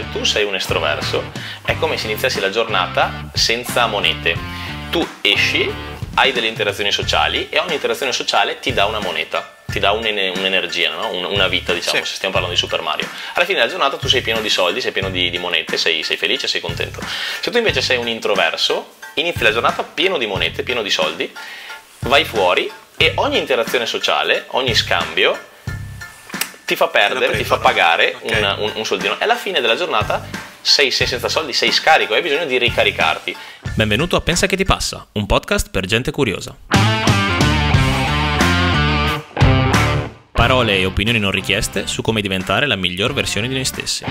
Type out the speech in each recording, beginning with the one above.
se tu sei un estroverso, è come se iniziassi la giornata senza monete. Tu esci, hai delle interazioni sociali e ogni interazione sociale ti dà una moneta ti dà un'energia, no? una vita, diciamo, sì. se stiamo parlando di Super Mario. Alla fine della giornata tu sei pieno di soldi, sei pieno di, di monete, sei, sei, felice, sei contento. Se tu invece sei un introverso, inizi la giornata pieno di monete, pieno di soldi, vai fuori e ogni interazione sociale, ogni scambio ti fa perdere, ti fa pagare okay. una, un, un soldino. E alla fine della giornata sei, sei senza soldi, sei scarico, hai bisogno di ricaricarti. Benvenuto a Pensa che ti passa, un podcast per gente curiosa. Parole e opinioni non richieste su come diventare la miglior versione di noi stessi.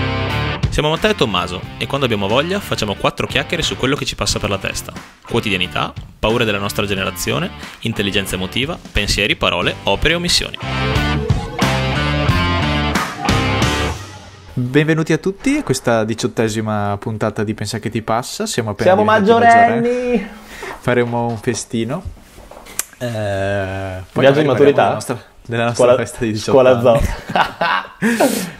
Siamo Matteo e Tommaso e quando abbiamo voglia facciamo quattro chiacchiere su quello che ci passa per la testa. Quotidianità, paure della nostra generazione, intelligenza emotiva, pensieri, parole, opere e omissioni. Benvenuti a tutti a questa diciottesima puntata di Pensa che ti passa. Siamo appena Siamo maggiorenni. maggiorenni. Faremo un festino. Eh, Viaggio di maturità. Della nostra, della nostra scuola, festa di 18 Scuola zoo.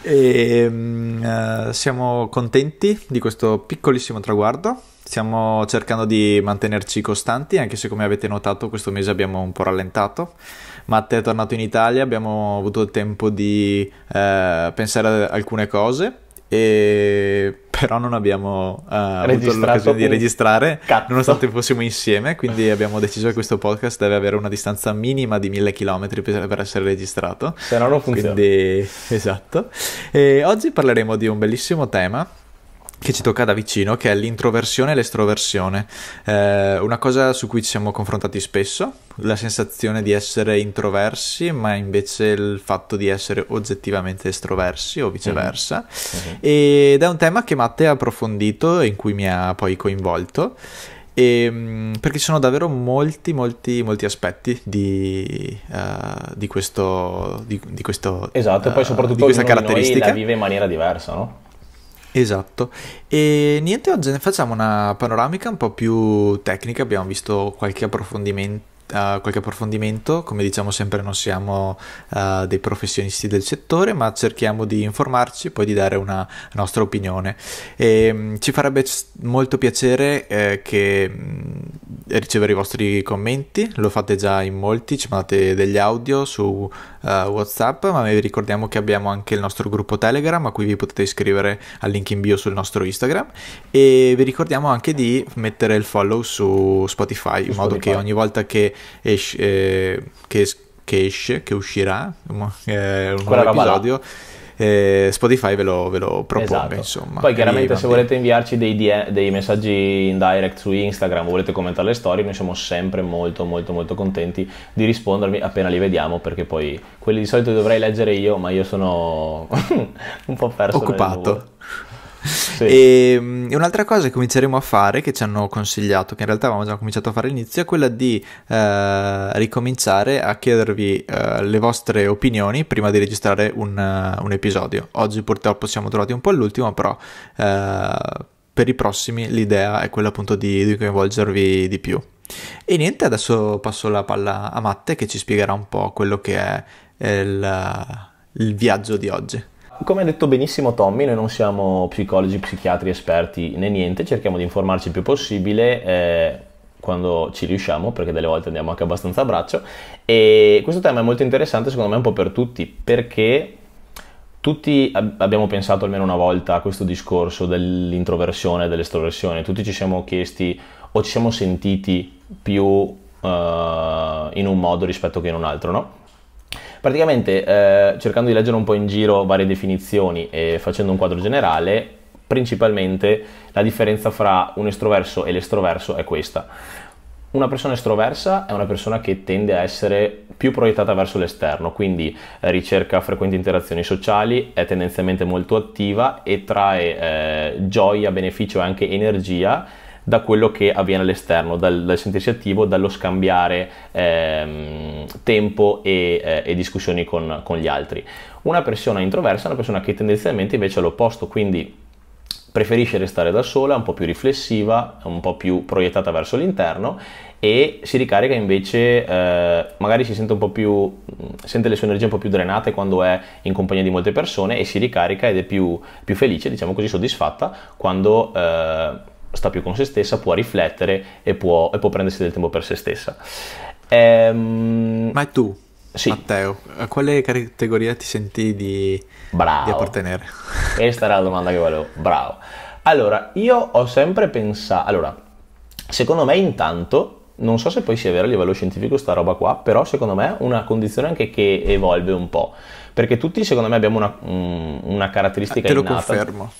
e, um, eh, siamo contenti di questo piccolissimo traguardo Stiamo cercando di mantenerci costanti, anche se come avete notato questo mese abbiamo un po' rallentato. Matte è tornato in Italia, abbiamo avuto il tempo di eh, pensare a alcune cose e però non abbiamo eh, avuto l'occasione di registrare cazzo. nonostante fossimo insieme quindi abbiamo deciso che questo podcast deve avere una distanza minima di mille chilometri per, essere registrato se no non funziona quindi esatto e oggi parleremo di un bellissimo tema che ci tocca da vicino, che è l'introversione e l'estroversione. Eh, una cosa su cui ci siamo confrontati spesso, la sensazione di essere introversi, ma invece il fatto di essere oggettivamente estroversi o viceversa. Mm-hmm. Ed è un tema che Matte ha approfondito e in cui mi ha poi coinvolto. E, ehm, perché ci sono davvero molti, molti, molti aspetti di, uh, di questo, di, di questo. Esatto, e poi eh, soprattutto di questa caratteristica. Noi la vive in maniera diversa, no? Esatto, e niente, oggi ne facciamo una panoramica un po' più tecnica, abbiamo visto qualche approfondimento uh, qualche approfondimento, come diciamo sempre non siamo uh, dei professionisti del settore, ma cerchiamo di informarci e poi di dare una nostra opinione. E, um, ci farebbe molto piacere eh, che, mm, ricevere i vostri commenti, lo fate già in molti, ci mandate degli audio su uh, Whatsapp, ma vi ricordiamo che abbiamo anche il nostro gruppo Telegram a cui vi potete iscrivere al link in bio sul nostro Instagram e vi ricordiamo anche di mettere il follow su Spotify in Spotify. modo che ogni volta che esce, eh, che, che, esce, che uscirà, eh, un Quella nuovo episodio. Eh, Spotify ve lo, ve lo propone. Esatto. Insomma. Poi chiaramente se volete inviarci dei, DM, dei, messaggi in direct su Instagram, volete commentare le storie, noi siamo sempre molto molto molto contenti di rispondervi appena li vediamo perché poi quelli di solito dovrei leggere io, ma io sono un po' perso. Occupato. E, mm, e, un'altra cosa che cominceremo a fare, che ci hanno consigliato, che in realtà avevamo già cominciato a fare all'inizio, è quella di eh, ricominciare a chiedervi eh, le vostre opinioni prima di registrare un, uh, un, episodio. Oggi purtroppo siamo trovati un po' all'ultimo, però... Eh, per i prossimi l'idea è quella appunto di, di coinvolgervi di più. E niente, adesso passo la palla a Matte che ci spiegherà un po' quello che è eh, il, il viaggio di oggi come ha detto benissimo Tommy, noi non siamo psicologi, psichiatri, esperti né niente, cerchiamo di informarci il più possibile. Eh, quando ci riusciamo, perché delle volte andiamo anche abbastanza a braccio. E questo tema è molto interessante, secondo me, un po' per tutti, perché tutti ab- abbiamo pensato almeno una volta a questo discorso dell'introversione e dell'estroversione, tutti ci siamo chiesti o ci siamo sentiti più uh, in un modo rispetto che in un altro, no? Praticamente, eh, cercando di leggere un po' in giro varie definizioni e facendo un quadro generale, principalmente la differenza fra un estroverso e l'estroverso è questa. Una persona estroversa è una persona che tende a essere più proiettata verso l'esterno, quindi eh, ricerca frequenti interazioni sociali, è tendenzialmente molto attiva e trae eh, gioia, beneficio e anche energia da quello che avviene all'esterno, dal, dal sentirsi attivo, dallo scambiare ehm, tempo e, eh, e discussioni con, con gli altri. Una persona introversa è una persona che tendenzialmente invece è l'opposto, quindi preferisce restare da sola, un po' più riflessiva, un po' più proiettata verso l'interno e si ricarica invece, eh, magari si sente un po' più, sente le sue energie un po' più drenate quando è in compagnia di molte persone e si ricarica ed è più, più felice, diciamo così, soddisfatta quando eh, sta più con se stessa, può riflettere e può, e può prendersi del tempo per se stessa. Ehm... Ma tu, sì. Matteo, a quale categoria ti senti di, Bravo. di appartenere? Questa era la domanda che volevo. Bravo. Allora, io ho sempre pensato... Allora, secondo me intanto non so se poi sia vero a livello scientifico sta roba qua, però secondo me è una condizione anche che evolve un po', perché tutti secondo me abbiamo una, una caratteristica eh, ah, te innata. Te lo confermo.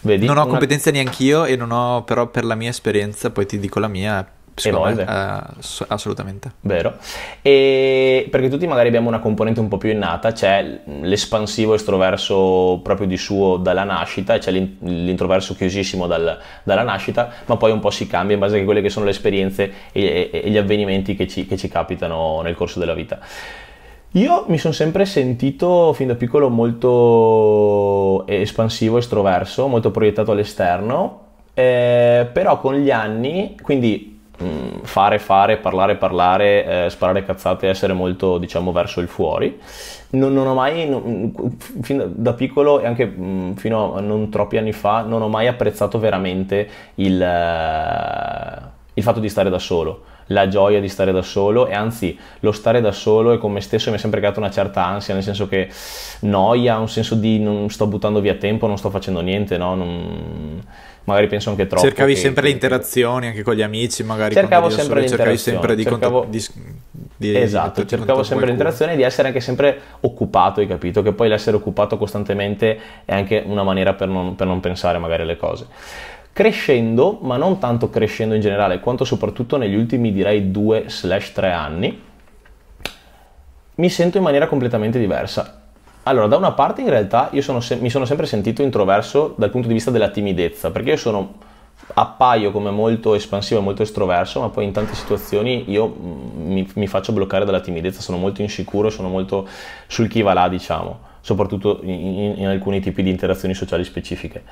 Vedi? Non ho una... competenza neanche io e non ho però per la mia esperienza, poi ti dico la mia, evolve. Uh, assolutamente. Vero. E perché tutti magari abbiamo una componente un po' più innata, c'è l'espansivo estroverso proprio di suo dalla nascita e c'è l'introverso chiusissimo dal, dalla nascita, ma poi un po' si cambia in base a quelle che sono le esperienze e, e, e gli avvenimenti che ci, che ci capitano nel corso della vita. Io mi sono sempre sentito fin da piccolo molto espansivo, estroverso, molto proiettato all'esterno, eh, però con gli anni, quindi mh, mm, fare, fare, parlare, parlare, eh, sparare cazzate, essere molto, diciamo, verso il fuori, non, non ho mai, non, mm, fin da piccolo e anche mh, mm, fino a non troppi anni fa, non ho mai apprezzato veramente il, uh, il fatto di stare da solo la gioia di stare da solo e anzi lo stare da solo e con me stesso mi ha sempre creato una certa ansia, nel senso che noia, un senso di non sto buttando via tempo, non sto facendo niente, no? Non magari penso anche troppo. Cercavi che, sempre che... le interazioni anche con gli amici, magari cercavo sempre le cercavi sempre di cercavo... Conto... esatto, di... cercavo sempre l'interazione e di essere anche sempre occupato, hai capito? Che poi l'essere occupato costantemente è anche una maniera per non, per non pensare magari alle cose crescendo, ma non tanto crescendo in generale, quanto soprattutto negli ultimi direi 2-3 anni, mi sento in maniera completamente diversa. Allora, da una parte in realtà io sono se- mi sono sempre sentito introverso dal punto di vista della timidezza, perché io sono appaio come molto espansivo e molto estroverso, ma poi in tante situazioni io mm, mi, mi, faccio bloccare dalla timidezza, sono molto insicuro, sono molto sul chi va là, diciamo soprattutto in, in alcuni tipi di interazioni sociali specifiche.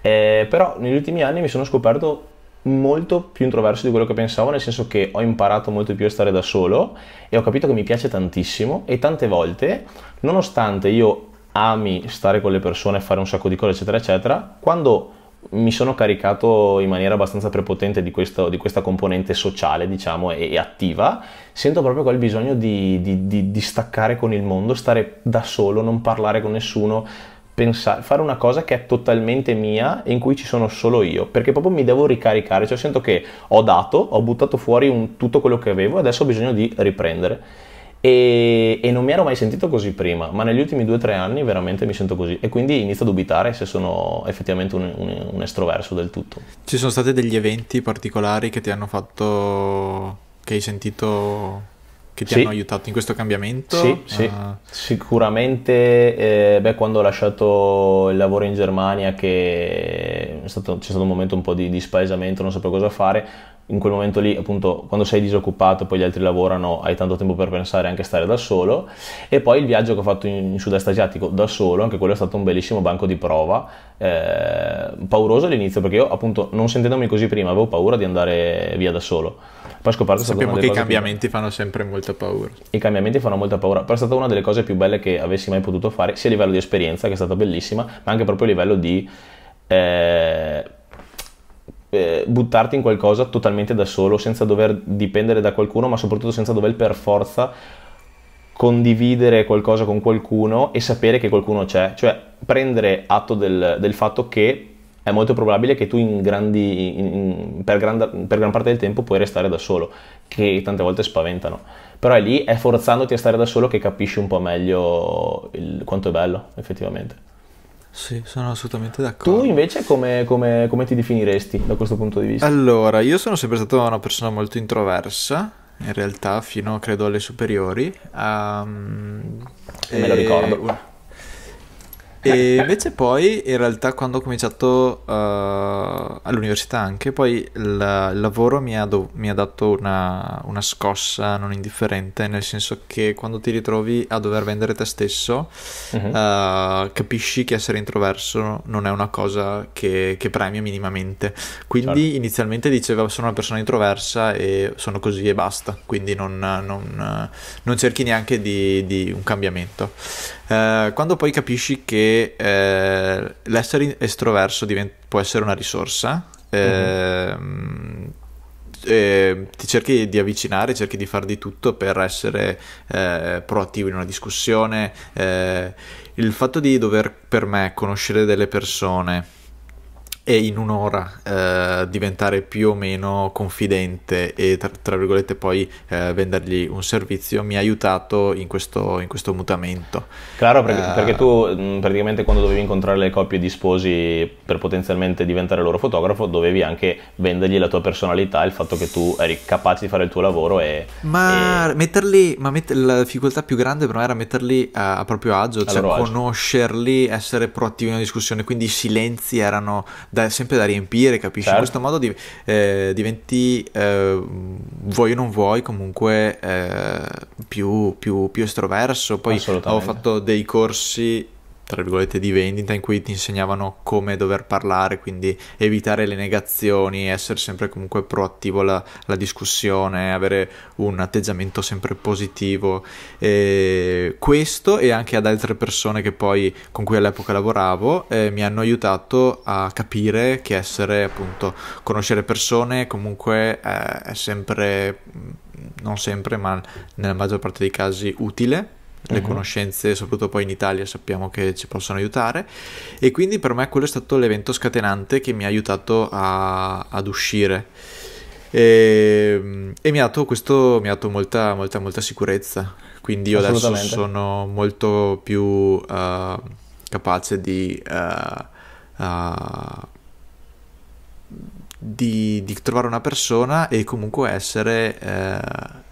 Eh, però negli ultimi anni mi sono scoperto molto più introverso di quello che pensavo, nel senso che ho imparato molto più a stare da solo e ho capito che mi piace tantissimo e tante volte, nonostante io ami stare con le persone, fare un sacco di cose, eccetera, eccetera, quando mi sono caricato in maniera abbastanza prepotente di, questo, di questa componente sociale, diciamo, e, e, attiva, sento proprio quel bisogno di, di, di, staccare con il mondo, stare da solo, non parlare con nessuno, pensare, fare una cosa che è totalmente mia e in cui ci sono solo io, perché proprio mi devo ricaricare, cioè sento che ho dato, ho buttato fuori un, tutto quello che avevo e adesso ho bisogno di riprendere. E, e, non mi ero mai sentito così prima, ma negli ultimi due o tre anni veramente mi sento così e quindi inizio a dubitare se sono effettivamente un, un, un estroverso del tutto. Ci sono stati degli eventi particolari che ti hanno fatto, che hai sentito che ti sì. hanno aiutato in questo cambiamento? Sì, sì. Uh... sicuramente eh, beh, quando ho lasciato il lavoro in Germania che stato, c'è stato un momento un po' di, di spaesamento, non sapevo cosa fare, in quel momento lì, appunto, quando sei disoccupato, poi gli altri lavorano, hai tanto tempo per pensare e anche stare da solo. E poi il viaggio che ho fatto in, in sud-est asiatico da solo, anche quello è stato un bellissimo banco di prova, eh, pauroso all'inizio perché io, appunto, non sentendomi così prima, avevo paura di andare via da solo. Poi ho scoperto Sappiamo che i cambiamenti più... fanno sempre molta paura. I cambiamenti fanno molta paura, però è stata una delle cose più belle che avessi mai potuto fare, sia a livello di esperienza, che è stata bellissima, ma anche proprio a livello di. Eh, eh, buttarti in qualcosa totalmente da solo, senza dover dipendere da qualcuno, ma soprattutto senza dover per forza condividere qualcosa con qualcuno e sapere che qualcuno c'è, cioè prendere atto del, del fatto che è molto probabile che tu in grandi, in, in, per, gran, per, gran, parte del tempo puoi restare da solo, che tante volte spaventano. Però è lì, è forzandoti a stare da solo che capisci un po' meglio il, quanto è bello, effettivamente. Sì, sono assolutamente d'accordo. Tu invece come, come, come, ti definiresti da questo punto di vista? Allora, io sono sempre stata una persona molto introversa, in realtà fino credo alle superiori. Um, e me lo ricordo. E invece poi in realtà quando ho cominciato uh, all'università anche, poi il, il lavoro mi ha, do, mi ha dato una, una, scossa non indifferente, nel senso che quando ti ritrovi a dover vendere te stesso, uh-huh. uh, capisci che essere introverso non è una cosa che, che premia minimamente. Quindi certo. inizialmente dicevo sono una persona introversa e sono così e basta, quindi non, non, non cerchi neanche di, di un cambiamento. Eh, quando poi capisci che eh, l'essere estroverso diventa, può essere una risorsa, mm-hmm. Eh, ti cerchi di avvicinare, cerchi di fare di tutto per essere eh, proattivo in una discussione. Eh, il fatto di dover per me conoscere delle persone e in un'ora eh, diventare più o meno confidente e tra, tra virgolette poi eh, vendergli un servizio mi ha aiutato in questo, in questo mutamento. Claro, perché, uh, perché, tu praticamente quando dovevi incontrare le coppie di sposi per potenzialmente diventare loro fotografo dovevi anche vendergli la tua personalità, il fatto che tu eri capace di fare il tuo lavoro e... Ma, e... Metterli, ma met- la difficoltà più grande per me era metterli a, a proprio agio, cioè agio. conoscerli, essere proattivi in una discussione, quindi i silenzi erano da, sempre da riempire, capisci? Certo. In questo modo div- eh, diventi, eh, vuoi o non vuoi, comunque eh, più, più, più estroverso. Poi ho fatto dei corsi tra virgolette di vendita in cui ti insegnavano come dover parlare, quindi evitare le negazioni, essere sempre comunque proattivo alla, alla discussione, avere un atteggiamento sempre positivo. E questo e anche ad altre persone che poi con cui all'epoca lavoravo eh, mi hanno aiutato a capire che essere appunto conoscere persone comunque eh, è sempre mm, non sempre ma nella maggior parte dei casi utile le uh-huh. conoscenze, soprattutto poi in Italia sappiamo che ci possono aiutare e quindi per me quello è stato l'evento scatenante che mi ha aiutato a, ad uscire e, ehm, e, mi ha dato, questo, mi ha dato molta, molta, molta sicurezza quindi io adesso sono molto più uh, capace di uh, uh, di, di trovare una persona e comunque essere eh,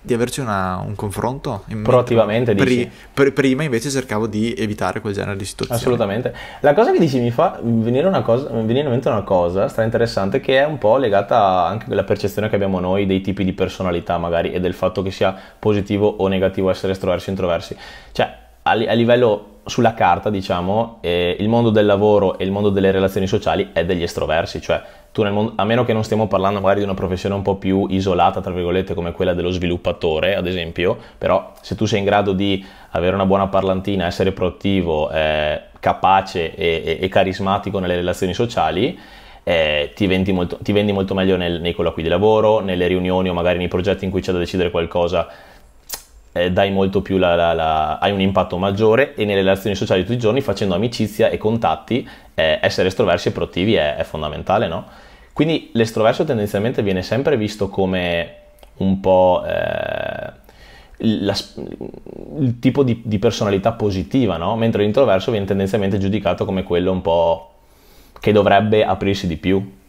di averci una, un confronto proattivamente pri, pr- prima invece cercavo di evitare quel genere di situazioni assolutamente la cosa che dici mi fa venire, una cosa, mi viene in mente una cosa stra interessante che è un po' legata anche alla percezione che abbiamo noi dei tipi di personalità magari e del fatto che sia positivo o negativo essere estroversi o introversi cioè a, li- a livello sulla carta, diciamo, eh, il mondo del lavoro e il mondo delle relazioni sociali è degli estroversi, cioè mondo, a meno che non stiamo parlando magari di una professione un po' più isolata, tra virgolette, come quella dello sviluppatore, ad esempio, però se tu sei in grado di avere una buona parlantina, essere proattivo, eh, capace e, e, e, carismatico nelle relazioni sociali, eh, ti, vendi molto, ti, vendi molto, meglio nel, nei colloqui di lavoro, nelle riunioni o magari nei progetti in cui c'è da decidere qualcosa eh, dai molto più la, la, la, hai un impatto maggiore e nelle relazioni sociali di tutti i giorni facendo amicizia e contatti eh, essere estroversi e proattivi è, è fondamentale no? quindi l'estroverso tendenzialmente viene sempre visto come un po' eh, la, il tipo di, di personalità positiva no? mentre l'introverso viene tendenzialmente giudicato come quello un po' che dovrebbe aprirsi di più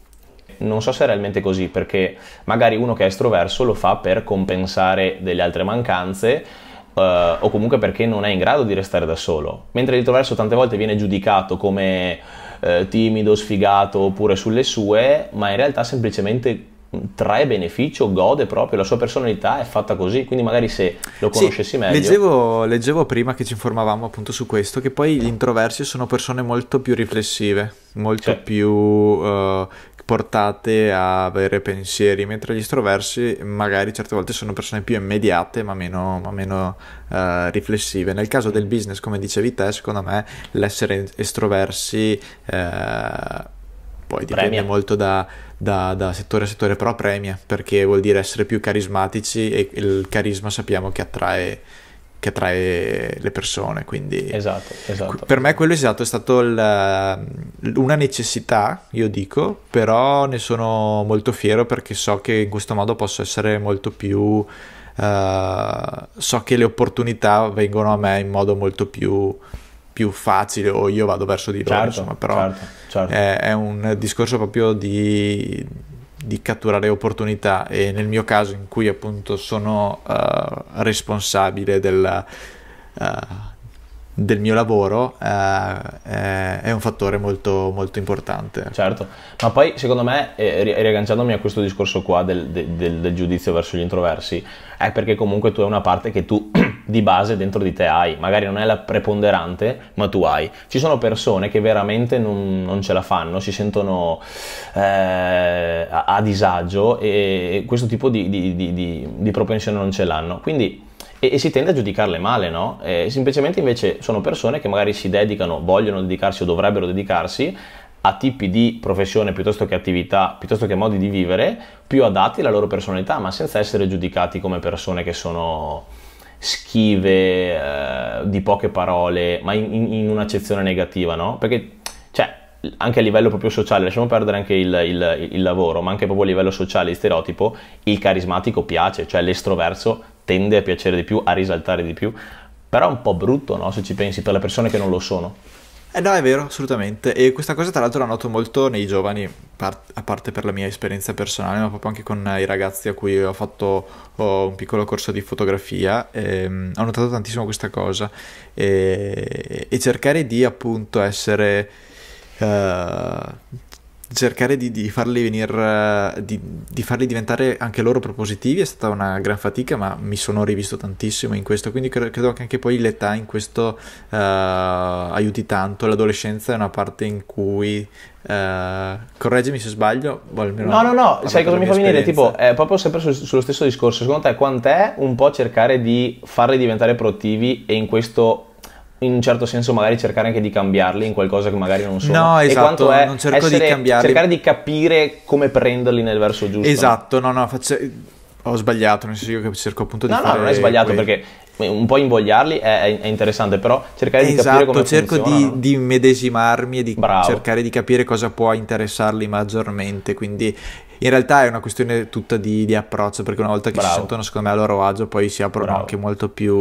non so se è realmente così, perché magari uno che è estroverso lo fa per compensare delle altre mancanze. Uh, o comunque perché non è in grado di restare da solo. Mentre l'introverso tante volte viene giudicato come uh, timido, sfigato oppure sulle sue, ma in realtà semplicemente mm, trae beneficio, gode proprio, la sua personalità è fatta così, quindi magari se lo conoscessi sì, meglio... Leggevo, leggevo prima che ci informavamo appunto su questo, che poi gli introversi sono persone molto più riflessive, molto sì. più... Uh, portate a avere pensieri, mentre gli estroversi magari certe volte sono persone più immediate ma meno, ma meno uh, riflessive. Nel caso del business, come dicevi te, secondo me l'essere estroversi uh, poi dipende premia. molto da, da, da, settore a settore, però premia perché vuol dire essere più carismatici e il carisma sappiamo che attrae che attrae le persone. Quindi esatto, esatto. per me quello esatto è stato il, ehm, una necessità, io dico, però ne sono molto fiero perché so che in questo modo posso essere molto più... Uh, so che le opportunità vengono a me in modo molto più più facile o io vado verso di loro, certo, insomma, però certo, certo. È, è, un discorso proprio di, di catturare opportunità e nel mio caso in cui appunto sono uh, responsabile della, uh, del mio lavoro eh, eh, è un fattore molto, molto importante. Certo, ma poi secondo me, eh, riagganciandomi a questo discorso qua del, del, del, giudizio verso gli introversi, è perché comunque tu hai una parte che tu di base dentro di te hai, magari non è la preponderante, ma tu hai. Ci sono persone che veramente non, non ce la fanno, si sentono eh, a, a, disagio e questo tipo di, di, di, di propensione non ce l'hanno. Quindi e, e si tende a giudicarle male, no? E semplicemente invece sono persone che magari si dedicano, vogliono dedicarsi o dovrebbero dedicarsi a tipi di professione piuttosto che attività, piuttosto che modi di vivere, più adatti alla loro personalità, ma senza essere giudicati come persone che sono schive, eh, di poche parole, ma in, in un'accezione negativa, no? Perché, cioè, anche a livello proprio sociale, lasciamo perdere anche il, il, il, lavoro, ma anche proprio a livello sociale, il stereotipo, il carismatico piace, cioè l'estroverso tende a piacere di più, a risaltare di più, però è un po' brutto, no? Se ci pensi per le persone che non lo sono. Eh no, è vero, assolutamente. E questa cosa tra l'altro la noto molto nei giovani, part- a parte per la mia esperienza personale, ma proprio anche con eh, i ragazzi a cui ho fatto ho un piccolo corso di fotografia. Ehm, ho notato tantissimo questa cosa. E, e cercare di appunto essere... Uh, cercare di, di farli venire, eh, di, di, farli diventare anche loro propositivi è stata una gran fatica, ma mi sono rivisto tantissimo in questo, quindi credo, credo che anche poi l'età in questo uh, aiuti tanto, l'adolescenza è una parte in cui, uh, correggimi se sbaglio, almeno... No, no, no, sai cosa mi fa venire? Tipo, è proprio sempre su, sullo stesso discorso, secondo te quant'è un po' cercare di farli diventare proattivi e in questo in un certo senso magari cercare anche di cambiarli in qualcosa che magari non sono. No, esatto, e quanto è non cerco essere, di cambiarli. Cercare di capire come prenderli nel verso giusto. Esatto, no, no, faccio... Ho sbagliato, nel senso io che cerco appunto di no, fare... No, non è sbagliato quei... perché un po' invogliarli è, è interessante, però cercare esatto, di capire esatto, come cerco funziona, di, no? di medesimarmi e di Bravo. cercare di capire cosa può interessarli maggiormente, quindi in realtà è una questione tutta di, di approccio, perché una volta che Bravo. si sentono, secondo me, a loro agio, poi si aprono Bravo. anche molto più,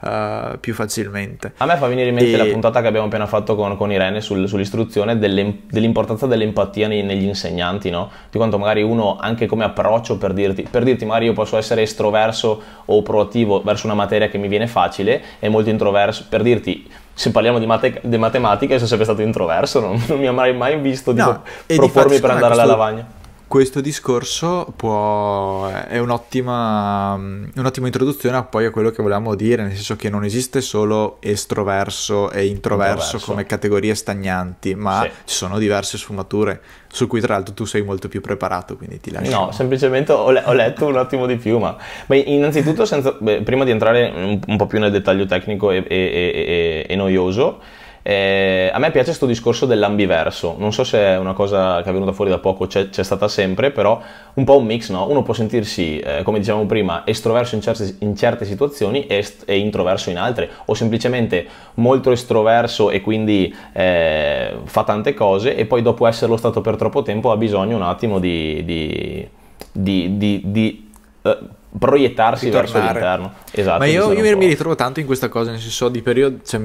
uh, più, facilmente. A me fa venire in mente e... la puntata che abbiamo appena fatto con, con Irene sul, sull'istruzione delle, dell'importanza dell'empatia nei, negli insegnanti, no? Di quanto magari uno, anche come approccio, per dirti, per dirti, magari io posso essere estroverso o proattivo verso una materia che mi viene facile e molto introverso, per dirti, se parliamo di, mate- di matematica, io sono sempre stato introverso, non, non mi ha mai, visto no, tipo, propormi per andare alla questo... lavagna questo discorso può, è un'ottima, un'ottima, introduzione a poi a quello che volevamo dire, nel senso che non esiste solo estroverso e introverso, introverso. come categorie stagnanti, ma sì. ci sono diverse sfumature su cui tra l'altro tu sei molto più preparato, quindi ti lascio. No, semplicemente ho, le- ho letto un attimo di più, ma Beh, innanzitutto senza... Beh, prima di entrare un, un, po' più nel dettaglio tecnico e, e, e, e noioso, eh, a me piace questo discorso dell'ambiverso, non so se è una cosa che è venuta fuori da poco, c'è, c'è stata sempre, però un po' un mix, no? Uno può sentirsi, eh, come dicevamo prima, estroverso in, certi, in certe, situazioni e, est- e, introverso in altre, o semplicemente molto estroverso e quindi eh, fa tante cose e poi dopo esserlo stato per troppo tempo ha bisogno un attimo di... di, di, di eh, proiettarsi verso l'interno. Esatto, Ma io, io mi ritrovo tanto in questa cosa, nel senso di periodo, cioè,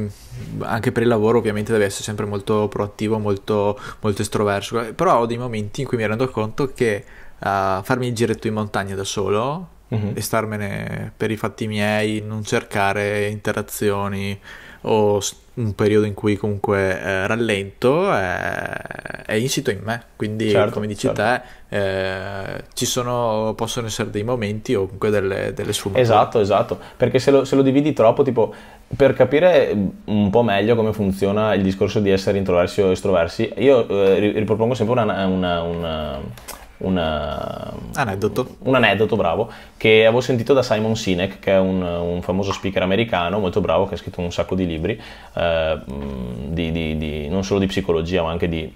anche per il lavoro ovviamente devi essere sempre molto proattivo, molto, molto estroverso, però ho dei momenti in cui mi rendo conto che uh, farmi il giretto in montagna da solo uh-huh. e starmene per i fatti miei, non cercare interazioni, o un periodo in cui comunque eh, rallento è, è, insito in me quindi certo, come dici certo. te eh, ci sono possono essere dei momenti o comunque delle, delle sfumature esatto esatto perché se lo, se lo, dividi troppo tipo per capire mm, un po' meglio come funziona il discorso di essere introversi o estroversi io eh, ripropongo sempre una, una, una una, aneddoto. un aneddoto, bravo, che avevo sentito da Simon Sinek, che è un, un, famoso speaker americano, molto bravo, che ha scritto un sacco di libri, eh, di, di, di, non solo di psicologia, ma anche di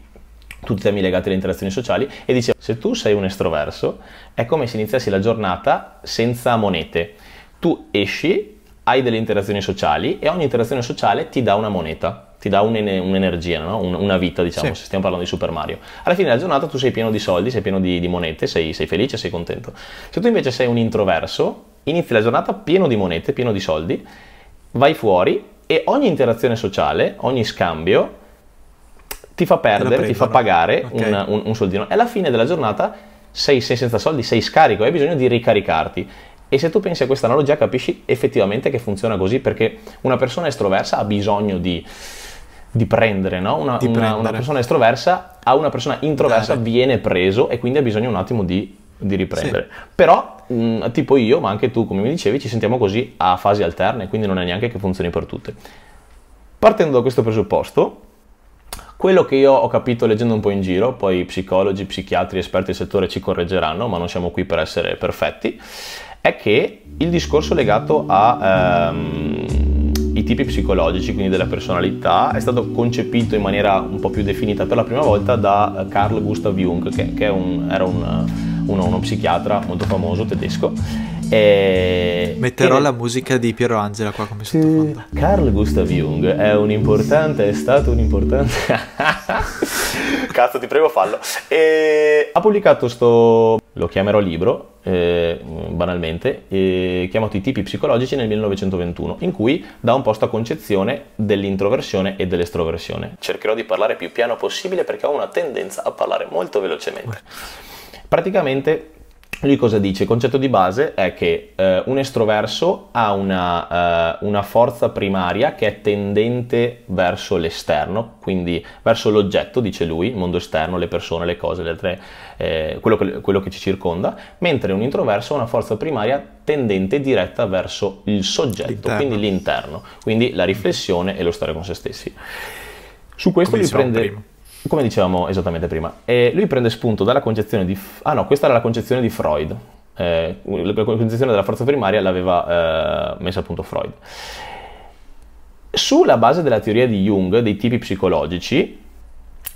tutti i temi legati alle interazioni sociali, e diceva, se tu sei un estroverso, è come se iniziassi la giornata senza monete. Tu esci, hai delle interazioni sociali e ogni interazione sociale ti dà una moneta ti dà un'energia, no? una vita, diciamo, sì. se stiamo parlando di Super Mario. Alla fine della giornata tu sei pieno di soldi, sei pieno di, di monete, sei, sei felice, sei contento. Se tu invece sei un introverso, inizi la giornata pieno di monete, pieno di soldi, vai fuori e ogni interazione sociale, ogni scambio ti fa perdere, ti fa pagare okay. un, un, un, soldino. E alla fine della giornata sei, sei senza soldi, sei scarico, hai bisogno di ricaricarti. E se tu pensi a questa analogia capisci effettivamente che funziona così perché una persona estroversa ha bisogno di di prendere, no? Una, di una, una persona estroversa a una persona introversa Dare. Ah, viene preso e quindi ha bisogno un attimo di, di riprendere. Sì. Però, mh, tipo io, ma anche tu, come mi dicevi, ci sentiamo così a fasi alterne, quindi non è neanche che funzioni per tutte. Partendo da questo presupposto, quello che io ho capito leggendo un po' in giro, poi psicologi, psichiatri, esperti del settore ci correggeranno, ma non siamo qui per essere perfetti, è che il discorso legato a... Ehm, i tipi psicologici, quindi della personalità, è stato concepito in maniera un po' più definita per la prima volta da eh, Carl Gustav Jung, che, che un, era un eh, uno, uno psichiatra molto famoso tedesco. E... Metterò e... la musica di Piero Angela qua come sottofondo. Carl Gustav Jung è un importante, è stato un importante... Cazzo, ti prego, fallo. E... Ha pubblicato questo. lo chiamerò libro, eh, banalmente, eh, chiamato I tipi psicologici nel 1921, in cui dà un posto a concezione dell'introversione e dell'estroversione. Cercherò di parlare più piano possibile perché ho una tendenza a parlare molto velocemente. Praticamente lui cosa dice? Il concetto di base è che eh, un estroverso ha una, eh, una, forza primaria che è tendente verso l'esterno, quindi verso l'oggetto, dice lui, il mondo esterno, le persone, le cose, le altre, eh, quello, che, quello che ci circonda, mentre un introverso ha una forza primaria tendente diretta verso il soggetto, l'interno. quindi l'interno, quindi la riflessione e lo stare con se stessi. Su questo Come riprende come dicevamo esattamente prima, eh, lui prende spunto dalla concezione di... Ah no, questa era la concezione di Freud. Eh, la concezione della forza primaria l'aveva eh, messa a punto Freud. Sulla base della teoria di Jung, dei tipi psicologici,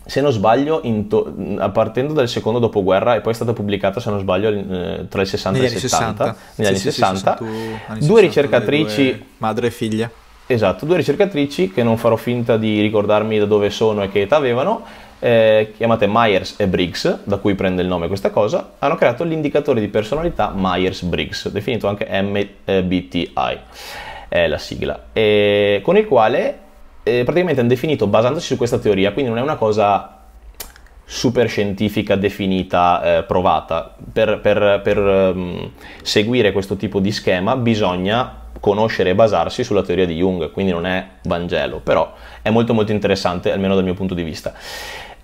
se non sbaglio, to- partendo dal secondo dopoguerra e poi è stata pubblicata, se non sbaglio, eh, tra il 60 negli e il 70, 60. negli sì, anni sì, 60, 60 anni due ricercatrici... Due madre e figlia Esatto, due ricercatrici che non farò finta di ricordarmi da dove sono e che età avevano, eh, chiamate Myers e Briggs, da cui prende il nome questa cosa, hanno creato l'indicatore di personalità Myers-Briggs, definito anche MBTI, è la sigla, e con il quale eh, praticamente hanno definito, basandosi su questa teoria, quindi non è una cosa super scientifica definita, eh, provata. Per, per, per um, seguire questo tipo di schema bisogna conoscere e basarsi sulla teoria di Jung, quindi non è Vangelo, però è molto molto interessante, almeno dal mio punto di vista.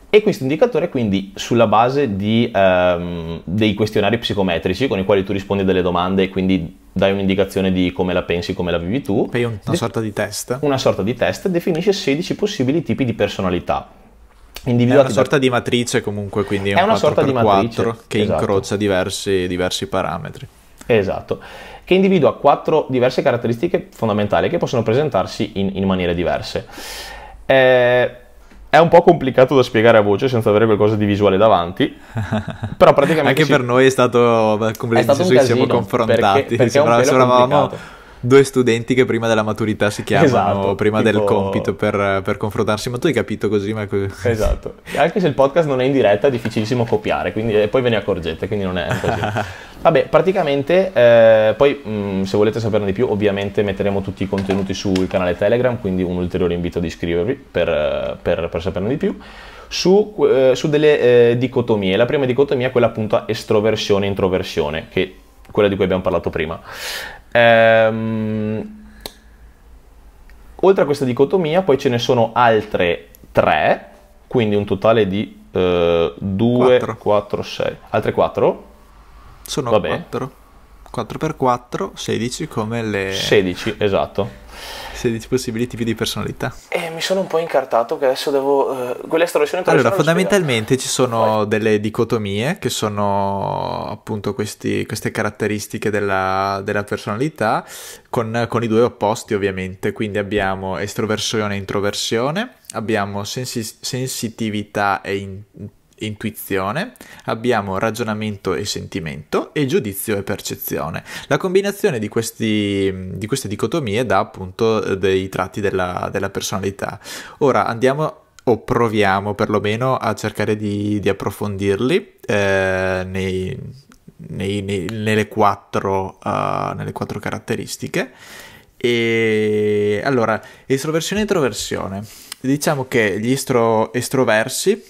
E questo indicatore quindi sulla base di, ehm, dei questionari psicometrici con i quali tu rispondi a delle domande e quindi dai un'indicazione di come la pensi, come la vivi tu. Poi una de- sorta di test. Una sorta di test definisce 16 possibili tipi di personalità. È una sorta per... di matrice comunque, quindi è, è una sorta di matrice che esatto. incrocia diversi, diversi parametri. Esatto, che individua quattro diverse caratteristiche fondamentali che possono presentarsi in, in maniere diverse. Eh, è un po' complicato da spiegare a voce senza avere qualcosa di visuale davanti, però praticamente... Anche si... per noi è stato completamente ci siamo confrontati, perché, perché Sembrava, sembravamo due studenti che prima della maturità si chiamano, esatto, prima tipo... del compito per, per, confrontarsi, ma tu hai capito così, ma... Esatto, anche se il podcast non è in diretta è difficilissimo copiare, quindi, e poi ve ne accorgete, quindi non è così. Vabbè, praticamente, eh, poi mh, mm, se volete saperne di più, ovviamente metteremo tutti i contenuti sul canale Telegram, quindi un ulteriore invito ad iscrivervi per, eh, per, per saperne di più. Su, eh, su delle eh, dicotomie, la prima dicotomia è quella appunto estroversione-introversione, che è quella di cui abbiamo parlato prima. Ehm, oltre a questa dicotomia, poi ce ne sono altre tre, quindi un totale di eh, due, 2, quattro, sei, altre quattro. Sono Vabbè. 4. 4x4, 16 come le... 16, esatto. 16 possibili tipi di personalità. E mi sono un po' incartato che adesso devo... Uh, eh, quella storia Allora, fondamentalmente ci sono Vai. delle dicotomie che sono appunto questi, queste caratteristiche della, della personalità con, con, i due opposti ovviamente. Quindi abbiamo estroversione e introversione, abbiamo sensi- sensitività e... In- intuizione, abbiamo ragionamento e sentimento e giudizio e percezione. La combinazione di, questi, di queste dicotomie dà appunto eh, dei tratti della, della personalità. Ora andiamo o proviamo perlomeno a cercare di, di approfondirli eh, nei, nei, nei, nelle, quattro, uh, nelle quattro caratteristiche. E allora, estroversione e introversione. Diciamo che gli estro, estroversi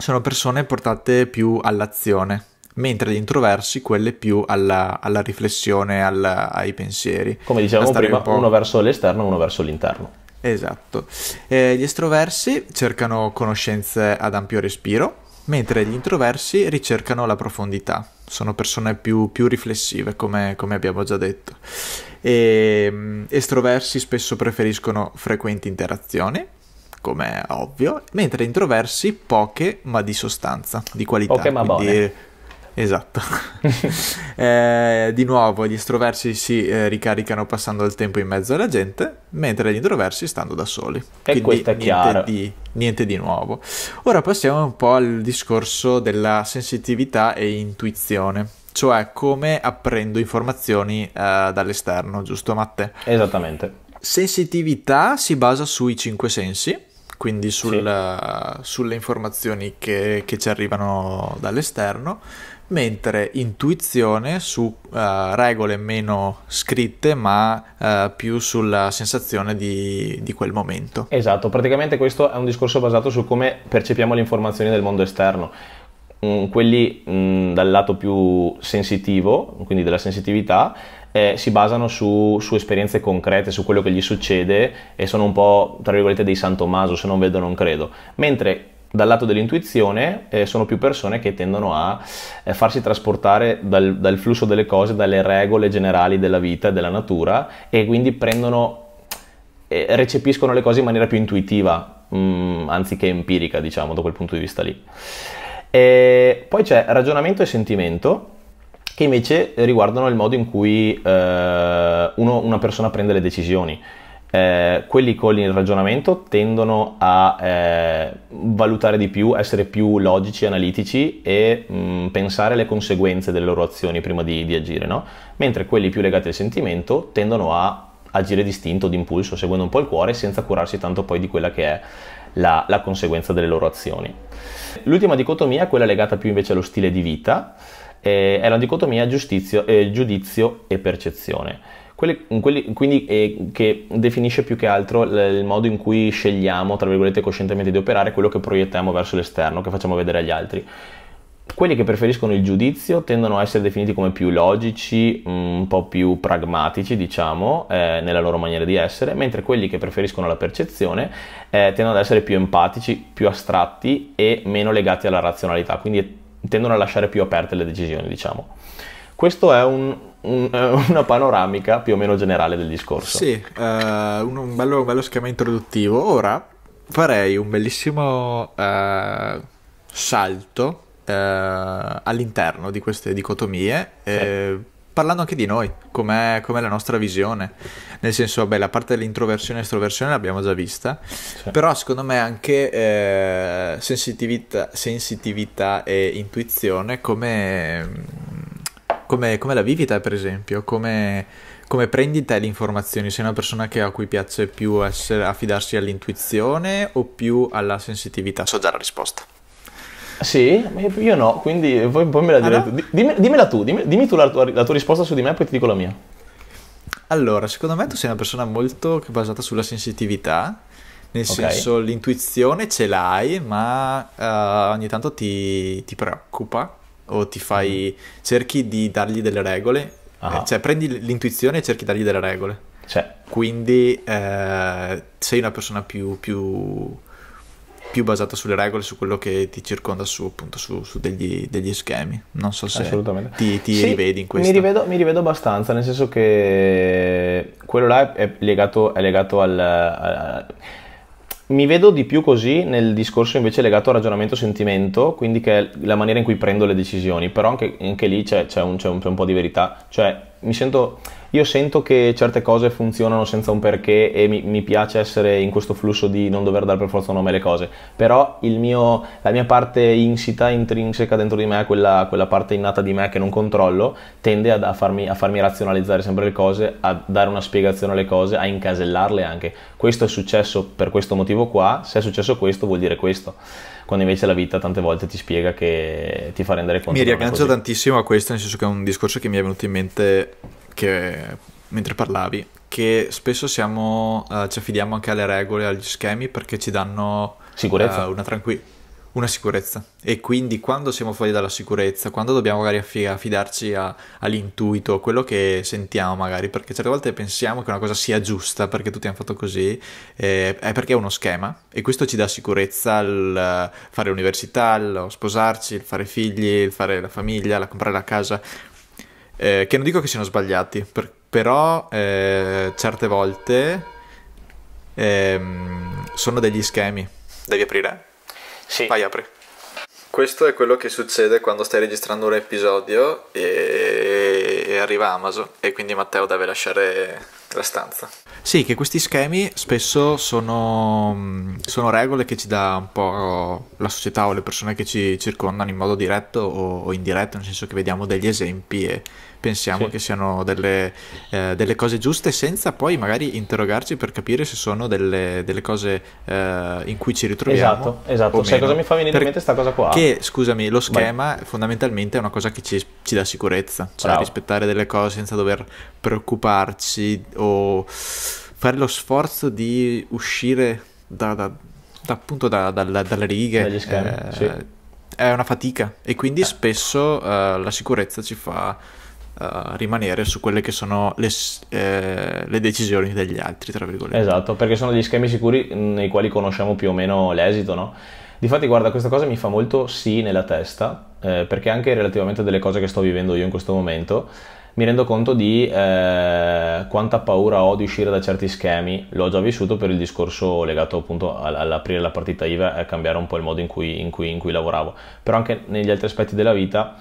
sono persone portate più all'azione, mentre gli introversi quelle più alla, alla riflessione, alla, ai pensieri. Come dicevamo prima, un uno verso l'esterno e uno verso l'interno. Esatto. Eh, gli estroversi cercano conoscenze ad ampio respiro, mentre gli introversi ricercano la profondità. Sono persone più, più riflessive, come, come, abbiamo già detto. E, ehm, estroversi spesso preferiscono frequenti interazioni, come è ovvio, mentre introversi poche ma di sostanza, di qualità. Poche ma quindi... buone. Eh, esatto. eh, di nuovo, gli estroversi si eh, ricaricano passando il tempo in mezzo alla gente, mentre gli introversi stanno da soli. E Quindi questo è niente di, niente di, nuovo. Ora passiamo un po' al discorso della sensitività e intuizione, cioè come apprendo informazioni eh, dall'esterno, giusto Matte? Esattamente. Sensitività si basa sui cinque sensi, quindi sul, sì. sulle informazioni che, che, ci arrivano dall'esterno, mentre intuizione su uh, regole meno scritte ma uh, più sulla sensazione di, di, quel momento. Esatto, praticamente questo è un discorso basato su come percepiamo le informazioni del mondo esterno. Mm, quelli mm, dal lato più sensitivo, quindi della sensitività, eh, si basano su, su, esperienze concrete, su quello che gli succede e sono un po', tra virgolette, dei San Tommaso, se non vedo non credo. Mentre dal lato dell'intuizione eh, sono più persone che tendono a eh, farsi trasportare dal, dal flusso delle cose, dalle regole generali della vita e della natura e quindi prendono eh, recepiscono le cose in maniera più intuitiva, mh, mm, anziché empirica, diciamo, da quel punto di vista lì. E poi c'è ragionamento e sentimento, che invece riguardano il modo in cui eh, uno, una persona prende le decisioni. Eh, quelli con il ragionamento tendono a eh, valutare di più, essere più logici, analitici e mh, mm, pensare alle conseguenze delle loro azioni prima di, di agire, no? mentre quelli più legati al sentimento tendono a agire distinto, d'impulso, seguendo un po' il cuore, senza curarsi tanto poi di quella che è la, la conseguenza delle loro azioni. L'ultima dicotomia è quella legata più invece allo stile di vita eh, è la dicotomia giustizio, eh, giudizio e percezione. Quelli, quelli, quindi eh, che definisce più che altro l- il modo in cui scegliamo, tra virgolette, coscientemente di operare quello che proiettiamo verso l'esterno, che facciamo vedere agli altri. Quelli che preferiscono il giudizio tendono a essere definiti come più logici, mm, un po' più pragmatici, diciamo, eh, nella loro maniera di essere, mentre quelli che preferiscono la percezione eh, tendono ad essere più empatici, più astratti e meno legati alla razionalità, quindi tendono a lasciare più aperte le decisioni, diciamo. Questo è un, un, una panoramica più o meno generale del discorso. Sì, uh, un, bello, un, bello, schema introduttivo. Ora farei un bellissimo uh, salto uh, all'interno di queste dicotomie. Sì. Eh, parlando anche di noi, com'è, com'è la nostra visione. Nel senso, vabbè, la parte dell'introversione e estroversione l'abbiamo già vista, sì. però secondo me anche eh, sensitività, sensitività, e intuizione come, come, come la vivita, per esempio, come, come prendi te le informazioni? Sei una persona che, a cui piace più essere, affidarsi all'intuizione o più alla sensitività? So già la risposta. Sì, eh, io no, quindi voi, voi me la direte. Ah, no? dimmi, dimmela tu, dimmi, dimmi tu la tua, la tua, risposta su di me, poi ti dico la mia. Allora, secondo me tu sei una persona molto basata sulla sensitività, nel okay. senso l'intuizione ce l'hai, ma uh, ogni tanto ti, ti, preoccupa o ti fai... Mhm. cerchi di dargli delle regole, ah. Eh, cioè prendi l'intuizione e cerchi di dargli delle regole. Cioè. Quindi uh, sei una persona più, più più basata sulle regole, su quello che ti circonda, su, appunto, su, su degli, degli, schemi. Non so se ti, ti sì, rivedi in questo. Mi rivedo, mi rivedo, abbastanza, nel senso che quello là è legato, è legato al, al mi vedo di più così nel discorso invece legato al ragionamento-sentimento, quindi che è la maniera in cui prendo le decisioni, però anche, anche lì c'è, c'è, un, c'è, un, c'è un po' di verità, cioè mi sento, io sento che certe cose funzionano senza un perché e mi, mi, piace essere in questo flusso di non dover dare per forza un nome alle cose, però mio, la mia parte insita, intrinseca dentro di me, quella, quella, parte innata di me che non controllo, tende a, a, farmi, a farmi razionalizzare sempre le cose, a dare una spiegazione alle cose, a incasellarle anche. Questo è successo per questo motivo qua, se è successo questo vuol dire questo quando invece la vita tante volte ti spiega che ti fa rendere conto. Mi riaggancio tantissimo a questo, nel senso che è un discorso che mi è venuto in mente che, mentre parlavi, che spesso siamo, uh, ci affidiamo anche alle regole, agli schemi perché ci danno sicurezza. Uh, una tranquillità una sicurezza e quindi quando siamo fuori dalla sicurezza, quando dobbiamo magari affidarci a, all'intuito, a quello che sentiamo magari, perché certe volte pensiamo che una cosa sia giusta perché tutti hanno fatto così, eh, è perché è uno schema e questo ci dà sicurezza al fare università, al sposarci, al fare figli, al fare la famiglia, al comprare la casa, eh, che non dico che siano sbagliati, per, però eh, certe volte ehm, sono degli schemi. Devi aprire sì. Vai, apri. Questo è quello che succede quando stai registrando un episodio e, e arriva Amazon e quindi Matteo deve lasciare la stanza. Sì, che questi schemi spesso sono, mm, sono, regole che ci dà un po' la società o le persone che ci circondano in modo diretto o, indiretto, nel senso che vediamo degli esempi e pensiamo sì. che siano delle, eh, delle, cose giuste senza poi magari interrogarci per capire se sono delle, delle cose eh, in cui ci ritroviamo. Esatto, esatto. Sai cosa mi fa venire per... in mente questa cosa qua? Che, scusami, lo schema Vai. fondamentalmente è una cosa che ci, ci dà sicurezza, cioè Bravo. rispettare delle cose senza dover preoccuparci o fare lo sforzo di uscire da, da, da, appunto dalle righe eh, sì. è una fatica e quindi eh. spesso eh, la sicurezza ci fa eh, rimanere su quelle che sono le, eh, le, decisioni degli altri, tra virgolette. Esatto, perché sono gli schemi sicuri nei quali conosciamo più o meno l'esito, no? Difatti, guarda, questa cosa mi fa molto sì nella testa, eh, perché anche relativamente a delle cose che sto vivendo io in questo momento, mi rendo conto di eh, quanta paura ho di uscire da certi schemi, l'ho già vissuto per il discorso legato appunto all'aprire la partita IVA e cambiare un po' il modo in cui, in, cui, in cui lavoravo, però anche negli altri aspetti della vita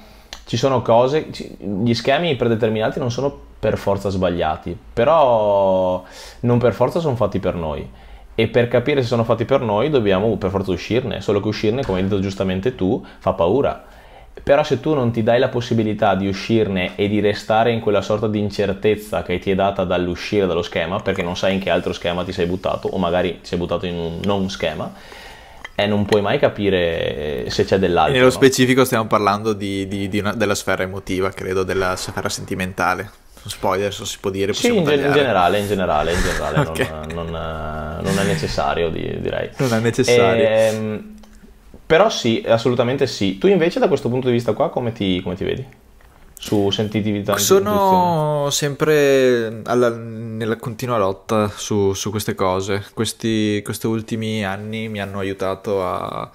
ci sono cose, gli schemi predeterminati non sono per forza sbagliati, però non per forza sono fatti per noi. E per capire se sono fatti per noi dobbiamo per forza uscirne, solo che uscirne, come hai detto giustamente tu, fa paura però se tu non ti dai la possibilità di uscirne e di restare in quella sorta di incertezza che ti è data dall'uscire dallo schema, perché non sai in che altro schema ti sei buttato, o magari ti sei buttato in un non schema, e eh, non puoi mai capire eh, se c'è dell'altro. E nello no? specifico stiamo parlando di, di, di una, della sfera emotiva, credo, della sfera sentimentale. Spoiler, adesso si può dire. Sì, in, in, generale, in generale, in generale okay. non, non, eh, non, è necessario, direi. Non è necessario. E, ehm, però sì, assolutamente sì. Tu invece da questo punto di vista qua come ti, come ti vedi? Su sensitività? Sono sempre alla, nella continua lotta su, su queste cose. Questi, questi, ultimi anni mi hanno aiutato a...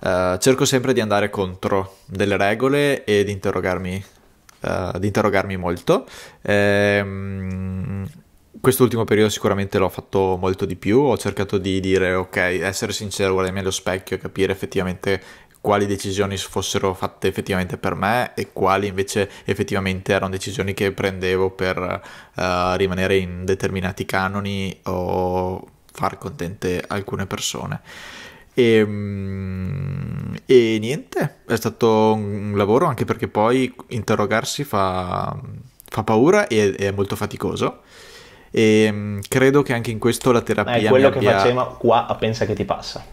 Uh, cerco sempre di andare contro delle regole e di interrogarmi, uh, di interrogarmi molto. Ehm quest'ultimo periodo sicuramente l'ho fatto molto di più, ho cercato di dire ok, essere sincero, guardarmi allo specchio e capire effettivamente quali decisioni fossero fatte effettivamente per me e quali invece effettivamente erano decisioni che prendevo per uh, rimanere in determinati canoni o far contente alcune persone. E, ehm, e niente, è stato un lavoro anche perché poi interrogarsi fa, fa paura e è molto faticoso e ehm, credo che anche in questo la terapia. È quello abbia... che facevamo qua a Pensa che ti passa.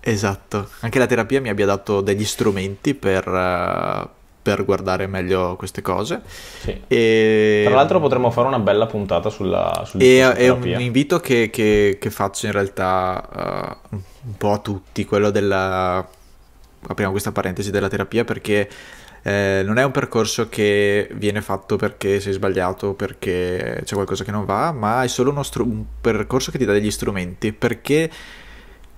Esatto, anche la terapia mi abbia dato degli strumenti per, uh, per guardare meglio queste cose. Sì. E... Tra l'altro potremmo fare una bella puntata sulla, sulla e, eh, È un invito che, che, che faccio in realtà uh, un po' a tutti, quello della... apriamo questa parentesi della terapia perché eh, non è un percorso che viene fatto perché sei sbagliato, perché c'è qualcosa che non va, ma è solo str- un percorso che ti dà degli strumenti, perché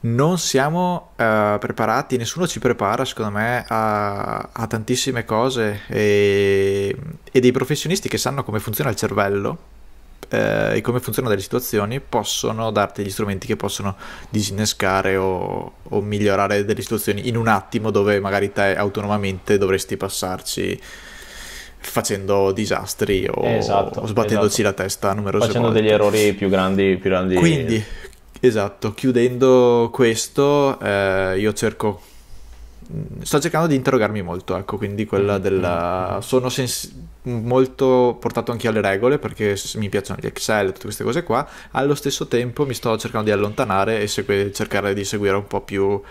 non siamo uh, preparati, nessuno ci prepara, secondo me, a, a tantissime cose e, e, dei professionisti che sanno come funziona il cervello eh, e come funzionano delle situazioni possono darti gli strumenti che possono disinnescare o, o migliorare delle situazioni in un attimo dove magari te autonomamente dovresti passarci facendo disastri o, esatto, o sbattendoci esatto. la testa numerose facendo volte. degli errori più grandi, più grandi. Quindi, esatto, chiudendo questo, eh, io cerco mm, sto cercando di interrogarmi molto, ecco, quindi quella mm, della mm, sono sensibile molto portato anche alle regole perché mi piacciono gli Excel e tutte queste cose qua, allo stesso tempo mi sto cercando di allontanare e segue, cercare di seguire un po' più uh,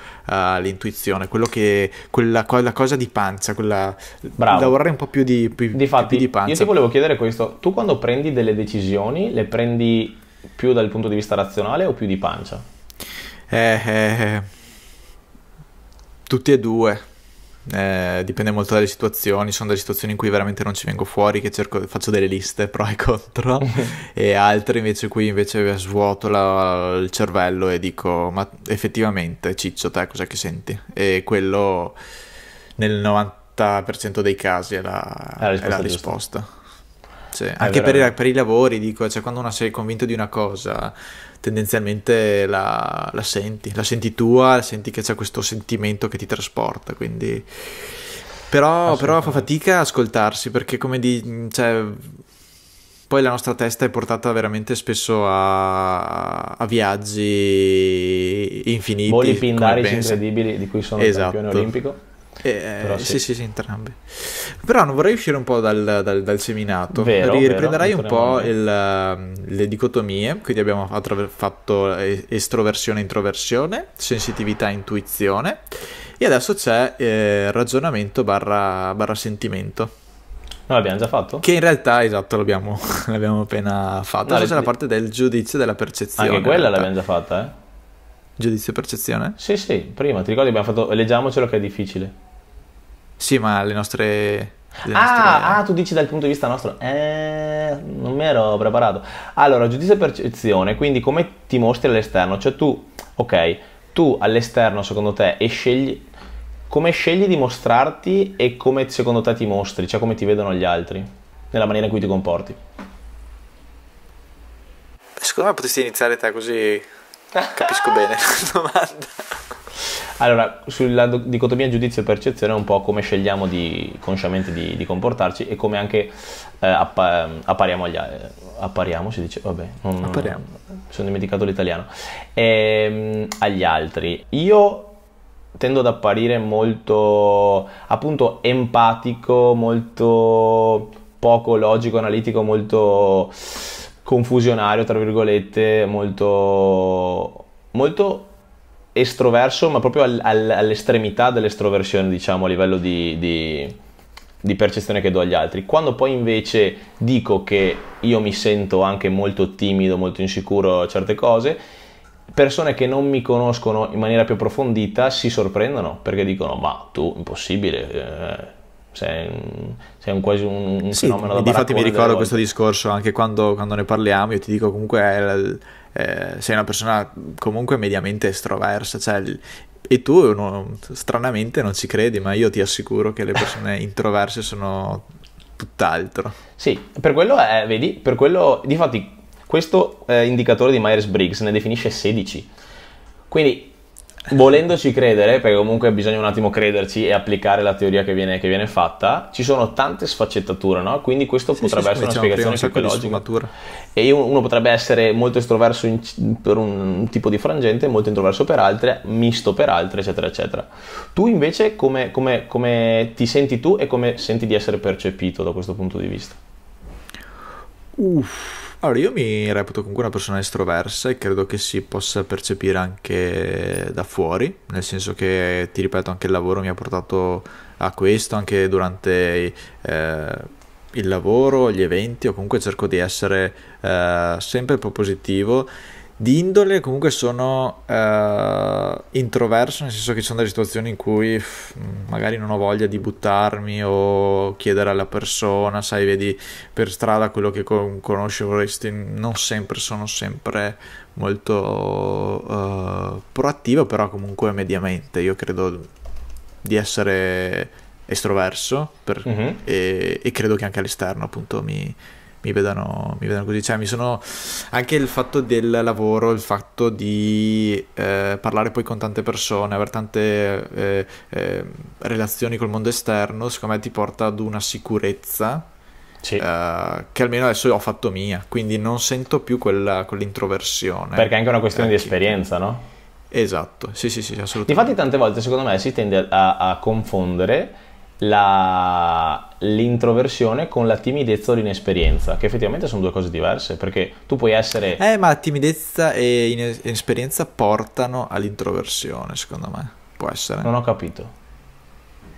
l'intuizione, quello che, quella, quella, cosa di pancia, quella, Bravo. lavorare un po' più di, più, Difatti, più di pancia. Io ti volevo chiedere questo, tu quando prendi delle decisioni le prendi più dal punto di vista razionale o più di pancia? Eh, eh, eh. tutti e due eh, dipende molto dalle situazioni, sono delle situazioni in cui veramente non ci vengo fuori, che cerco, faccio delle liste pro e contro, e altre invece qui invece svuoto la, il cervello e dico ma effettivamente Ciccio te cosa che senti? E quello nel 90% dei casi è la, la risposta. È la risposta. Sì. anche per, per, i lavori dico, cioè quando uno sei convinto di una cosa tendenzialmente la, la, senti, la senti tua, senti che c'è questo sentimento che ti trasporta, quindi... Però, però fa fatica a ascoltarsi perché come di... Cioè, poi la nostra testa è portata veramente spesso a, a viaggi infiniti. Voli pindarici incredibili di cui sono esatto. campione olimpico. Eh, sì. sì, sì, sì, entrambe. Però non vorrei uscire un po' dal, dal, dal seminato. Vero, Riprenderai vero, un po' il, ehm, le dicotomie, quindi abbiamo fatto eh, estroversione, introversione, sensitività, intuizione e adesso c'è eh, ragionamento barra, barra sentimento. No, l'abbiamo già fatto? Che in realtà, esatto, l'abbiamo, l'abbiamo appena fatto. No, adesso c'è la parte del giudizio della percezione. Anche quella l'abbiamo già fatta, eh? Giudizio e percezione? Sì, sì, prima, ti ricordi abbiamo fatto leggiamocelo che è difficile. Sì, ma le nostre... Le ah, nostre... ah, tu dici dal punto di vista nostro. Eh, non mi ero preparato. Allora, giudizio e percezione, quindi come ti mostri all'esterno? Cioè tu, ok, tu all'esterno secondo te e scegli... Come scegli di mostrarti e come secondo te ti mostri, cioè come ti vedono gli altri, nella maniera in cui ti comporti? Secondo me potresti iniziare te così capisco bene la domanda. Allora, sulla dicotomia giudizio-percezione e è un po' come scegliamo di, consciamente di, di, comportarci e come anche eh, appa- ehm, appariamo agli altri. Eh, appariamo, si dice? Vabbè, non, appariamo. Mi sono dimenticato l'italiano. E, ehm, agli altri. Io tendo ad apparire molto, appunto, empatico, molto poco logico, analitico, molto confusionario, tra virgolette, molto... molto estroverso, ma proprio al, al, all'estremità dell'estroversione, diciamo, a livello di, di, di, percezione che do agli altri. Quando poi invece dico che io mi sento anche molto timido, molto insicuro a certe cose, persone che non mi conoscono in maniera più approfondita si sorprendono perché dicono: Ma tu, impossibile. Eh, sei, sei un, quasi un, un sì, fenomeno da Infatti, mi ricordo questo discorso anche quando, quando ne parliamo. Io ti dico comunque. È, eh, sei una persona comunque mediamente estroversa, cioè il, e tu no, stranamente non ci credi, ma io ti assicuro che le persone introverse sono tutt'altro. Sì, per quello è, eh, vedi, per quello, difatti questo eh, indicatore di Myers-Briggs ne definisce 16. Quindi volendoci credere, perché comunque bisogna un attimo crederci e applicare la teoria che viene, che viene fatta, ci sono tante sfaccettature, no? Quindi questo sì, potrebbe sì, essere una diciamo, spiegazione psicologica. E uno potrebbe essere molto estroverso in, per un tipo di frangente, molto introverso per altre, misto per altre, eccetera, eccetera. Tu invece come, come, come ti senti tu e come senti di essere percepito da questo punto di vista? Uff allora, io mi reputo comunque una persona estroversa e credo che si possa percepire anche da fuori, nel senso che, ti ripeto, anche il lavoro mi ha portato a questo, anche durante eh, il lavoro, gli eventi, o comunque cerco di essere eh, sempre propositivo di indole comunque sono eh, introverso, nel senso che ci sono delle situazioni in cui pff, magari non ho voglia di buttarmi o chiedere alla persona, sai, vedi per strada quello che con- conosci vorresti, non sempre sono sempre molto eh, proattivo, però comunque mediamente io credo di essere estroverso per, mm-hmm. e, e credo che anche all'esterno appunto mi, mi vedano, mi vedano così. Cioè, mi sono anche il fatto del lavoro, il fatto di eh, parlare poi con tante persone, avere tante eh, eh, relazioni col mondo esterno, secondo me ti porta ad una sicurezza. Sì. Uh, che almeno adesso ho fatto mia, quindi non sento più quella, quell'introversione. Perché è anche una questione eh, di esperienza, no? Esatto, sì, sì, sì, assolutamente. Infatti, tante volte secondo me si tende a, a confondere la, l'introversione con la timidezza o l'inesperienza, che effettivamente sono due cose diverse, perché tu puoi essere... Eh, ma timidezza e inesperienza portano all'introversione, secondo me. Può essere. Non ho capito.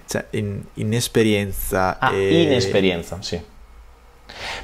Cioè, in, inesperienza ah, e... inesperienza, sì.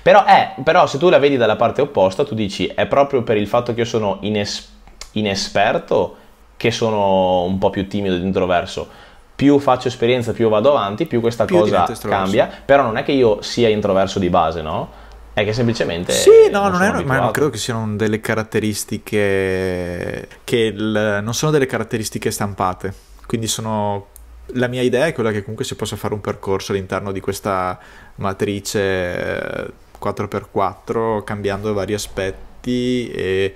Però, eh, però se tu la vedi dalla parte opposta, tu dici, è proprio per il fatto che io sono ines- inesperto che sono un po' più timido ed introverso più faccio esperienza, più vado avanti, più questa più cosa cambia. Però non è che io sia introverso di base, no? È che semplicemente. Sì, no, non, non è. Abituato. Ma non credo che siano delle caratteristiche. Che il, non sono delle caratteristiche stampate. Quindi sono. La mia idea è quella che comunque si possa fare un percorso all'interno di questa matrice 4x4, eh, cambiando vari aspetti e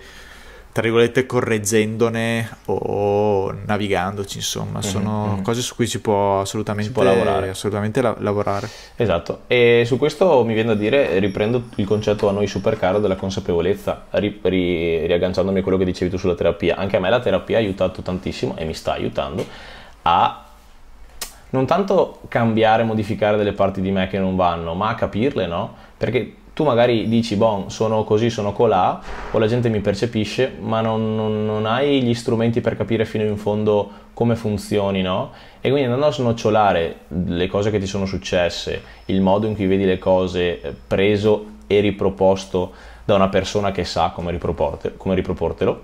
tra virgolette correggendone o navigandoci, insomma, mhm, sono mm-hmm. cose su cui si può assolutamente si può lavorare. Assolutamente la- lavorare. Esatto, e su questo mi viene da dire, riprendo il concetto a noi super caro della consapevolezza, ri- ri- riagganciandomi a quello che dicevi tu sulla terapia, anche a me la terapia ha aiutato tantissimo e mi sta aiutando a non tanto cambiare, modificare delle parti di me che non vanno, ma a capirle, no? Perché tu magari dici, bon, sono così, sono colà, o la gente mi percepisce, ma non, non, non hai gli strumenti per capire fino in fondo come funzioni, no? E quindi andando a snocciolare le cose che ti sono successe, il modo in cui vedi le cose eh, preso e riproposto da una persona che sa come, riproporte, come riproportelo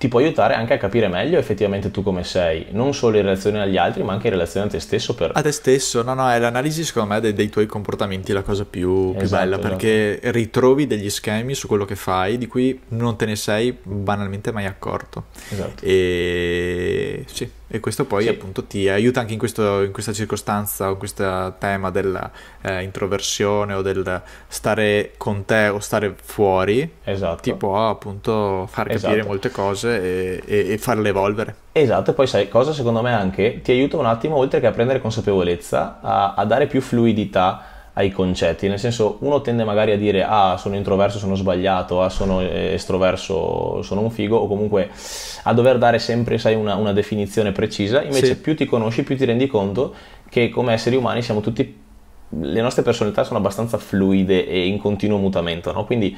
ti può aiutare anche a capire meglio effettivamente tu come sei, non solo in relazione agli altri, ma anche in relazione a te stesso. Per... A te stesso, no, no, è l'analisi secondo me dei, dei tuoi comportamenti la cosa più, esatto, più bella, esatto. perché ritrovi degli schemi su quello che fai di cui non te ne sei banalmente mai accorto. Esatto. E sì. E questo poi sì. appunto ti aiuta anche in, questo, in questa circostanza o in questo tema dell'introversione eh, o del stare con te o stare fuori. Esatto. Ti può appunto far capire esatto. molte cose e, e, e, farle evolvere. Esatto, e poi sai cosa secondo me anche ti aiuta un attimo oltre che a prendere consapevolezza, a, a dare più fluidità ai concetti, nel senso uno tende magari a dire ah sono introverso, sono sbagliato, ah sono eh, estroverso, sono un figo o comunque a dover dare sempre sai, una, una definizione precisa, invece sì. più ti conosci più ti rendi conto che come esseri umani siamo tutti, le nostre personalità sono abbastanza fluide e in continuo mutamento, no? quindi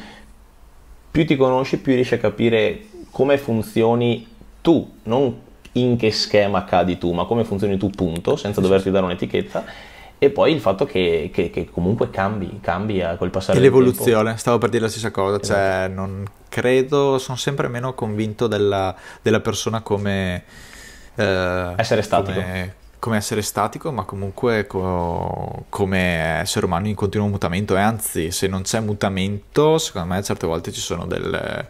più ti conosci più riesci a capire come funzioni tu, non in che schema cadi tu, ma come funzioni tu punto, senza doverti dare un'etichetta e poi il fatto che, che, che comunque cambi, cambi eh, col passare del tempo. l'evoluzione, stavo per dire la stessa cosa, cioè, esatto. cioè non credo, sono sempre meno convinto della, della persona come... Eh, essere statico. Come, come, essere statico, ma comunque co- come essere umano in continuo mutamento e anzi, se non c'è mutamento, secondo me certe volte ci sono delle,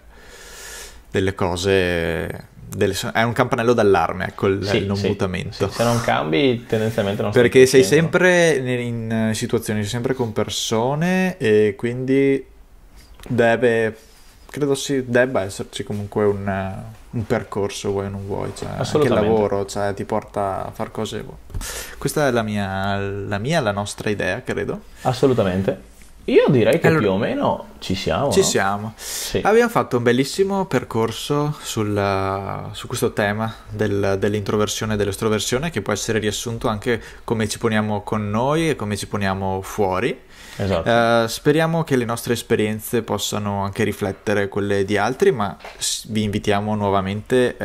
delle cose delle, è un campanello d'allarme, ecco il, sì, il non sì, mutamento. Sì. Se non cambi, tendenzialmente non Perché sei dicendo. sempre in eh, situazioni, sei sempre con persone e quindi deve, credo si, debba esserci comunque un, eh, un percorso, vuoi o non vuoi, cioè anche il lavoro, cioè, ti porta a fare cose. Questa è la mia, la mia, la nostra idea, credo. Assolutamente. Io direi che allora, più o meno ci siamo. Ci no? siamo. Sì. Abbiamo fatto un bellissimo percorso sul, su questo tema del, dell'introversione e dell'estroversione che può essere riassunto anche come ci poniamo con noi e come ci poniamo fuori. Esatto. Uh, speriamo che le nostre esperienze possano anche riflettere quelle di altri, ma vi invitiamo nuovamente uh,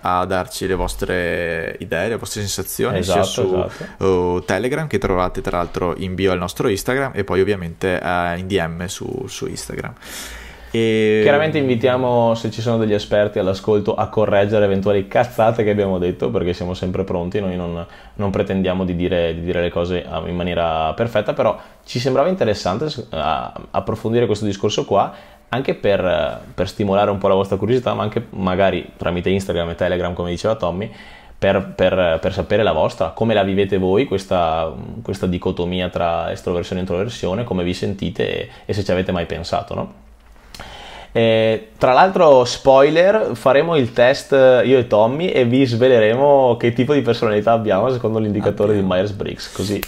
a darci le vostre idee, le vostre sensazioni esatto, sia su esatto. uh, Telegram che trovate tra l'altro in bio al nostro Instagram e poi ovviamente in DM su, su Instagram. E... Chiaramente invitiamo, se ci sono degli esperti all'ascolto, a correggere eventuali cazzate che abbiamo detto, perché siamo sempre pronti, noi non, non pretendiamo di dire, di dire, le cose ah, in maniera perfetta, però ci sembrava interessante approfondire questo discorso qua, anche per, per stimolare un po' la vostra curiosità, ma anche magari tramite Instagram e Telegram, come diceva Tommy, per, per, per, sapere la vostra, come la vivete voi questa, questa dicotomia tra estroversione e introversione, come vi sentite e, e se ci avete mai pensato, no? Eh, tra l'altro, spoiler, faremo il test eh, io e Tommy e vi sveleremo che tipo di personalità abbiamo secondo l'indicatore abbiamo. di Myers-Briggs, così.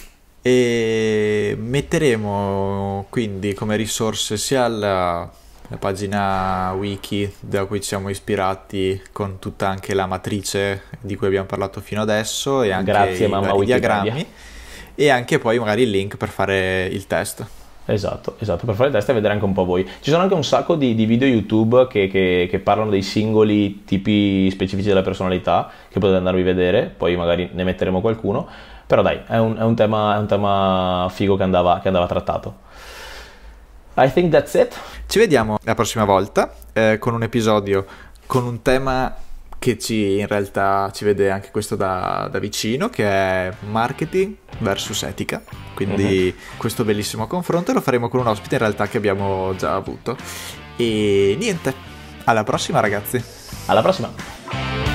E metteremo quindi come risorse sia la, la pagina wiki da cui ci siamo ispirati con tutta anche la matrice di cui abbiamo parlato fino adesso e anche Grazie, i, i diagrammi e anche poi magari il link per fare il test. Esatto, esatto, per fare il test e vedere anche un po' voi. Ci sono anche un sacco di, di video YouTube che, che, che, parlano dei singoli tipi specifici della personalità che potete andarvi a vedere, poi magari ne metteremo qualcuno, però dai, è un, è un, tema, è un tema, figo che andava, che andava trattato. I think that's it. Ci vediamo la prossima volta eh, con un episodio, con un tema che ci, in realtà ci vede anche questo da, da vicino, che è marketing versus etica. Quindi uh-huh. questo bellissimo confronto lo faremo con un ospite in realtà che abbiamo già avuto. E niente, alla prossima ragazzi. Alla prossima.